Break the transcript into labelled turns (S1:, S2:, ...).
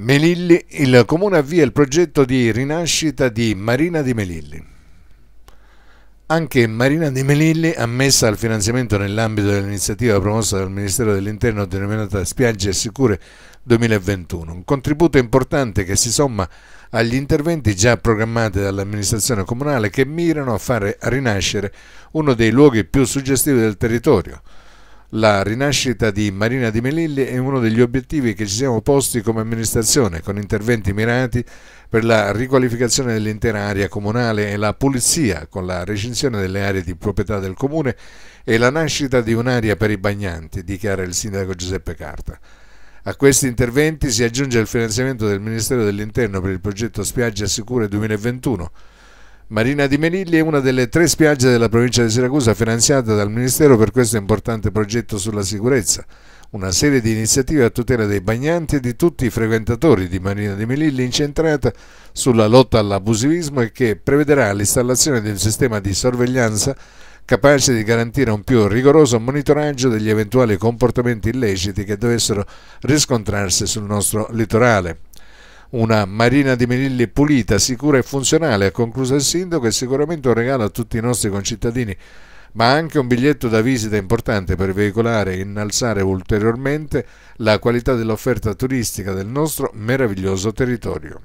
S1: Melilli, il comune avvia il progetto di rinascita di Marina di Melilli. Anche Marina di Melilli, ammessa al finanziamento nell'ambito dell'iniziativa promossa dal Ministero dell'Interno denominata Spiagge Sicure 2021, un contributo importante che si somma agli interventi già programmati dall'amministrazione comunale che mirano a fare rinascere uno dei luoghi più suggestivi del territorio, la rinascita di Marina di Melilli è uno degli obiettivi che ci siamo posti come amministrazione, con interventi mirati per la riqualificazione dell'intera area comunale e la pulizia, con la recinzione delle aree di proprietà del comune e la nascita di un'area per i bagnanti, dichiara il sindaco Giuseppe Carta. A questi interventi si aggiunge il finanziamento del Ministero dell'Interno per il progetto Spiagge Sicure 2021 Marina di Melilli è una delle tre spiagge della provincia di Siracusa finanziata dal Ministero per questo importante progetto sulla sicurezza, una serie di iniziative a tutela dei bagnanti e di tutti i frequentatori di Marina di Melilli incentrata sulla lotta all'abusivismo e che prevederà l'installazione di un sistema di sorveglianza capace di garantire un più rigoroso monitoraggio degli eventuali comportamenti illeciti che dovessero riscontrarsi sul nostro litorale. Una marina di Melilli pulita, sicura e funzionale, ha concluso il sindaco, è sicuramente un regalo a tutti i nostri concittadini, ma anche un biglietto da visita importante per veicolare e innalzare ulteriormente la qualità dell'offerta turistica del nostro meraviglioso territorio.